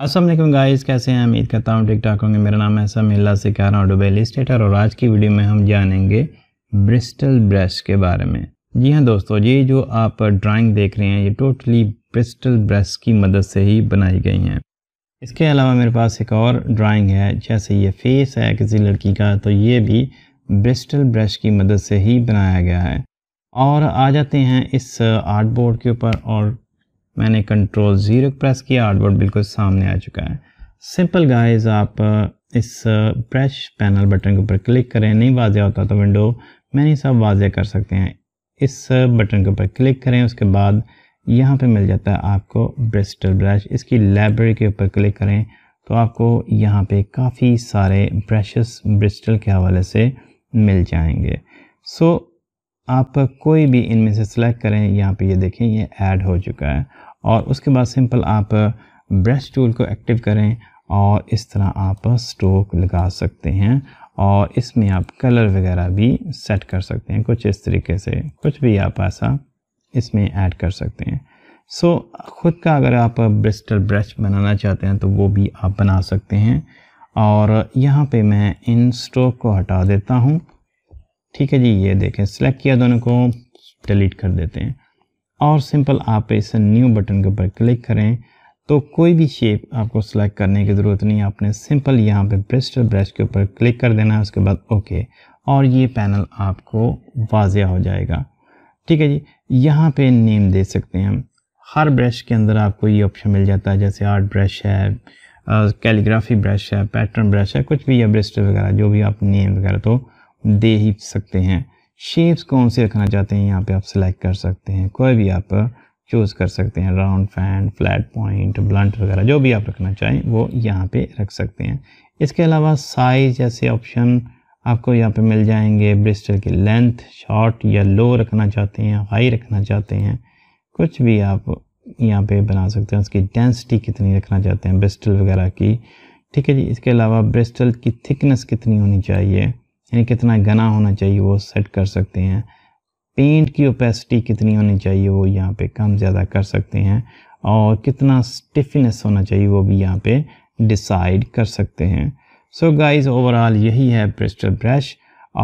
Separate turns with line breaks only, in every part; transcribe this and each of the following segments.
असल गाइस कैसे हैं उम्मीद करता हूँ ठीक ठाक होंगे मेरा नाम है समीला कह रहा हूँ डुबेली स्टेटर और आज की वीडियो में हम जानेंगे ब्रिस्टल ब्रश के बारे में जी हाँ दोस्तों ये जो आप ड्राइंग देख रहे हैं ये टोटली ब्रिस्टल ब्रश की मदद से ही बनाई गई हैं इसके अलावा मेरे पास एक और ड्राइंग है जैसे ये फेस है किसी लड़की का तो ये भी ब्रिस्टल ब्रश की मदद से ही बनाया गया है और आ जाते हैं इस आर्ट बोर्ड के ऊपर और मैंने कंट्रोल ज़ीरो प्रेस किया आर्टबोर्ड बिल्कुल सामने आ चुका है सिंपल गाइस आप uh, इस ब्रश पैनल बटन के ऊपर क्लिक करें नहीं वाजिया होता तो विंडो मैं नहीं सब वाजे कर सकते हैं इस बटन uh, के ऊपर क्लिक करें उसके बाद यहाँ पे मिल जाता है आपको ब्रिस्टल ब्रश इसकी लाइब्रेरी के ऊपर क्लिक करें तो आपको यहाँ पे काफ़ी सारे ब्रशेस ब्रिस्टल के हवाले से मिल जाएंगे सो so, आप कोई भी इनमें से सेलेक्ट करें यहाँ पे ये यह देखें ये ऐड हो चुका है और उसके बाद सिंपल आप ब्रश टूल को एक्टिव करें और इस तरह आप स्ट्रोक लगा सकते हैं और इसमें आप कलर वगैरह भी सेट कर सकते हैं कुछ इस तरीके से कुछ भी आप ऐसा इसमें ऐड कर सकते हैं सो so, ख़ुद का अगर आप ब्रिस्टल ब्रश बनाना चाहते हैं तो वो भी आप बना सकते हैं और यहाँ पे मैं इन स्ट्रोक को हटा देता हूँ ठीक है जी ये देखें सेलेक्ट किया दोनों को डिलीट कर देते हैं और सिंपल आप इस न्यू बटन के ऊपर क्लिक करें तो कोई भी शेप आपको सेलेक्ट करने की ज़रूरत नहीं आपने सिंपल यहाँ पे ब्रस्ट ब्रश के ऊपर क्लिक कर देना है उसके बाद ओके और ये पैनल आपको वाजिया हो जाएगा ठीक है जी यहाँ पे नेम दे सकते हैं हम हर ब्रश के अंदर आपको ये ऑप्शन मिल जाता है जैसे आर्ट ब्रश है कैलीग्राफी ब्रश है पैटर्न ब्रश है कुछ भी या ब्रस्ट वगैरह जो भी आप नेम वगैरह तो दे ही सकते हैं शेप्स कौन से रखना चाहते हैं यहाँ पे आप सिलेक्ट कर सकते हैं कोई भी आप चूज़ कर सकते हैं round fan flat point blunt वगैरह जो भी आप रखना चाहें वो यहाँ पे रख सकते हैं इसके अलावा साइज़ जैसे ऑप्शन आपको यहाँ पे मिल जाएंगे ब्रिस्टल की लेंथ शॉर्ट या लो रखना चाहते हैं हाई रखना चाहते हैं कुछ भी आप यहाँ पे बना सकते हैं उसकी डेंसिटी कितनी रखना चाहते हैं ब्रिस्टल वगैरह की ठीक है जी इसके अलावा ब्रिस्टल की थिकनेस कितनी होनी चाहिए यानी कितना घना होना चाहिए वो सेट कर सकते हैं पेंट की ओपेसिटी कितनी होनी चाहिए वो यहाँ पे कम ज़्यादा कर सकते हैं और कितना स्टिफनेस होना चाहिए वो भी यहाँ पे डिसाइड कर सकते हैं सो गाइस ओवरऑल यही है ब्रिस्टल ब्रश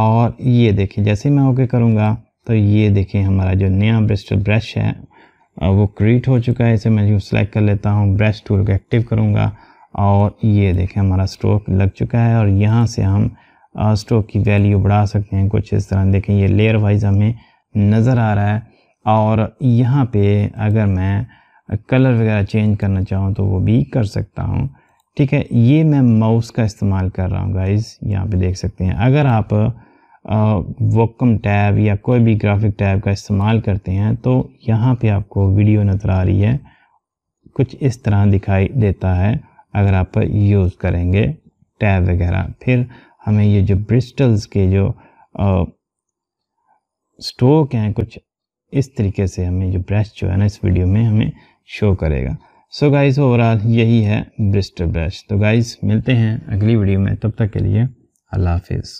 और ये देखें जैसे मैं ओके करूँगा तो ये देखें हमारा जो नया ब्रिस्टल ब्रश है वो क्रिएट हो चुका है इसे मैं यूँ सेलेक्ट कर लेता हूँ ब्रश टूल को एक्टिव करूँगा और ये देखें हमारा स्ट्रोक लग चुका है और यहाँ से हम स्टॉक की वैल्यू बढ़ा सकते हैं कुछ इस तरह देखें ये लेयर वाइज हमें नज़र आ रहा है और यहाँ पे अगर मैं कलर वगैरह चेंज करना चाहूँ तो वो भी कर सकता हूँ ठीक है ये मैं माउस का इस्तेमाल कर रहा हूँ गाइज़ यहाँ पे देख सकते हैं अगर आप वोकम टैब या कोई भी ग्राफिक टैब का इस्तेमाल करते हैं तो यहाँ पे आपको वीडियो नज़र आ रही है कुछ इस तरह दिखाई देता है अगर आप यूज़ करेंगे टैब वगैरह फिर हमें ये जो ब्रिस्टल्स के जो स्ट्रोक हैं कुछ इस तरीके से हमें जो ब्रश जो है ना इस वीडियो में हमें शो करेगा सो गाइस ओवरऑल यही है ब्रिस्टल ब्रश तो गाइस मिलते हैं अगली वीडियो में तब तक के लिए अल्लाह हाफिज़